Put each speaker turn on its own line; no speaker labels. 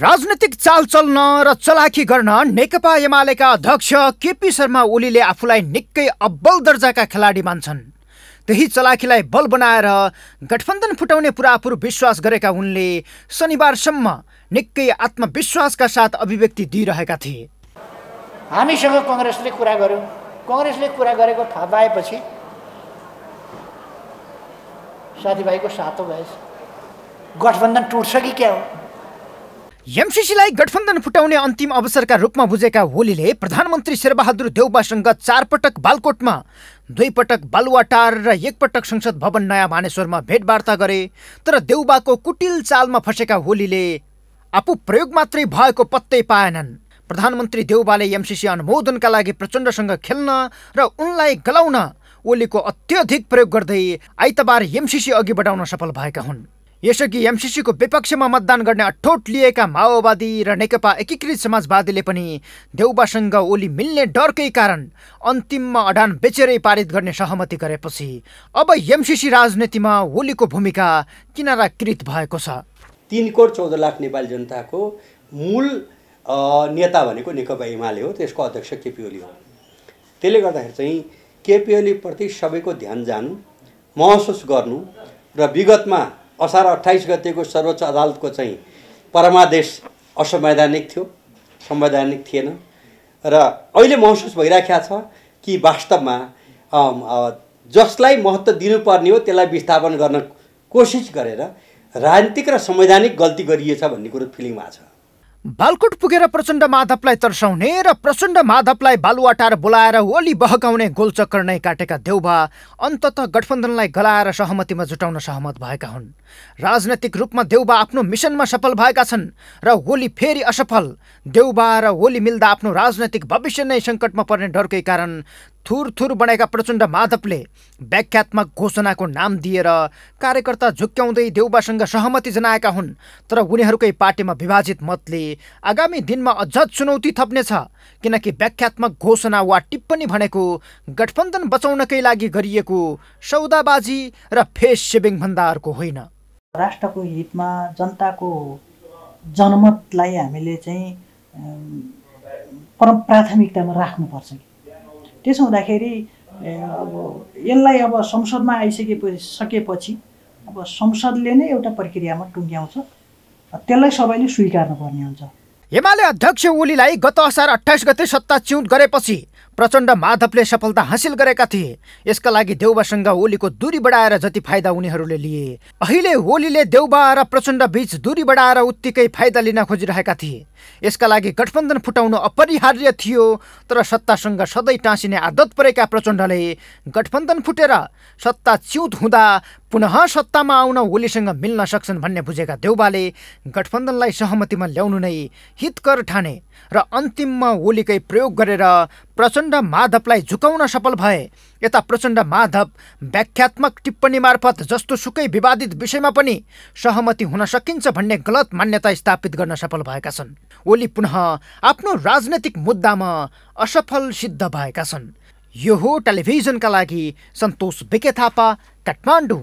राजनैतिक चाल चल्न र चलाखी गर्न नेकपा एमालेका अध्यक्ष केपी शर्मा ओलीले आफूलाई निकै अब्बल दर्जाका खेलाडी मान्छन् त्यही चलाखीलाई बल बनाएर गठबन्धन फुटाउने पुरापुर विश्वास गरेका उनले शनिबारसम्म निकै आत्मविश्वासका साथ अभिव्यक्ति दिइरहेका थिए हामीसँग कङ्ग्रेसले कुरा गर्यो कङ्ग्रेसले कुरा गरेको थाहा पाएपछि साथीभाइको सातो भएछ गठबन्धन टुट्छ कि क्या हो एमसिसीलाई गठबन्धन फुटाउने अन्तिम अवसरका रूपमा बुझेका होलीले प्रधानमन्त्री शेरबहादुर देउबासँग चार पटक बालकोटमा दुई पटक बालुवाटार र एकपटक संसद भवन नयाँ मानेश्वरमा भेटवार्ता गरे तर देउबाको कुटिल चालमा फँसेका होलीले आफू प्रयोग मात्रै भएको पत्तै पाएनन् प्रधानमन्त्री देउबाले एमसिसी अनुमोदनका लागि प्रचण्डसँग खेल्न र उनलाई गलाउन ओलीको अत्यधिक प्रयोग गर्दै आइतबार एमसिसी अघि बढाउन सफल भएका हुन् यसअघि एमसिसीको विपक्षमा मतदान गर्ने अठोट लिएका माओवादी र नेकपा एकीकृत समाजवादीले पनि देउबासँग ओली मिल्ने डरकै कारण अन्तिममा अडान बेचेरै पारित गर्ने सहमति गरेपछि अब एमसिसी राजनीतिमा ओलीको भूमिका किनाराकृत भएको छ
तिन करोड चौध लाख नेपाली जनताको मूल नेता भनेको नेकपा एमाले हो त्यसको अध्यक्ष केपी ओली हो त्यसले गर्दाखेरि चाहिँ केपी ओलीप्रति सबैको ध्यान जानु महसुस गर्नु र विगतमा असार अठाइस गतिको सर्वोच्च अदालतको चाहिँ परमादेश असंवैधानिक थियो संवैधानिक थिएन र अहिले महसुस भइराखेको छ कि वास्तवमा जसलाई महत्त्व दिनुपर्ने हो त्यसलाई विस्थापन गर्न कोसिस गरेर राजनीतिक र संवैधानिक गल्ती गरिएछ भन्ने कुरो फिलिङमा छ बालकोट पुगेर प्रचण्ड माधवलाई तर्साउने र प्रचण्ड माधवलाई बालुवाटार
बोलाएर ओली बहकाउने गोलचक्कर नै काटेका देउबा अन्तत गठबन्धनलाई गलाएर सहमतिमा जुटाउन सहमत भएका हुन् राजनैतिक रूपमा देउबा आफ्नो मिसनमा सफल भएका छन् र ओली फेरि असफल देउबा र ओली मिल्दा आफ्नो राजनैतिक भविष्य नै सङ्कटमा पर्ने डरकै कारण थुर थुर बनेका प्रचण्ड माधवले व्याख्यात्मक घोषणाको नाम दिएर कार्यकर्ता झुक्क्याउँदै देउबासँग सहमति जनाएका हुन् तर उनीहरूकै पार्टीमा विभाजित मतले आगामी दिनमा अझ चुनौती थप्नेछ किनकि व्याख्यात्मक घोषणा वा टिप्पणी भनेको गठबन्धन बचाउनकै लागि गरिएको सौदाबाजी र फेस सेभिङभन्दा अर्को होइन राष्ट्रको हितमा जनताको जनमतलाई हामीले चाहिँ प्राथमिकतामा राख्नुपर्छ त्यसो हुँदाखेरि अब यसलाई अब संसदमा आइसकेपछि सकेपछि अब संसदले नै एउटा प्रक्रियामा टुङ्ग्याउँछ त्यसलाई सबैले स्वीकार्नुपर्ने हुन्छ हिमालय अध्यक्ष ओलीलाई गत असार अठाइस गते सत्ता सत्ताच्युत गरेपछि प्रचण्ड माधवले सफलता हासिल गरेका थिए यसका लागि देउबासँग ओलीको दूरी बढाएर जति फाइदा उनीहरूले लिए अहिले ओलीले देउबा र प्रचण्ड बीच दूरी बढाएर उत्तिकै फाइदा लिन खोजिरहेका थिए यसका लागि गठबन्धन फुटाउनु अपरिहार्य थियो तर सत्तासँग सधैँ टाँसिने आदत परेका प्रचण्डले गठबन्धन फुटेर सत्ता च्युत हुँदा पुनः सत्तामा आउन ओलीसँग मिल्न सक्छन् भन्ने बुझेका देउबाले गठबन्धनलाई सहमतिमा ल्याउनु नै हितकर ठाने र अन्तिममा ओलीकै प्रयोग गरेर प्रचण्ड माधवलाई झुकाउन सफल भए यता प्रचण्ड माधव व्याख्यात्मक टिप्पणी मार्फत जस्तो सुकै विवादित विषयमा पनि सहमति हुन सकिन्छ भन्ने गलत मान्यता स्थापित गर्न सफल भएका छन् ओली पुनः आफ्नो राजनैतिक मुद्दामा असफल सिद्ध भएका छन् यो हो टेलिभिजनका लागि सन्तोष विके थापा काठमाडौँ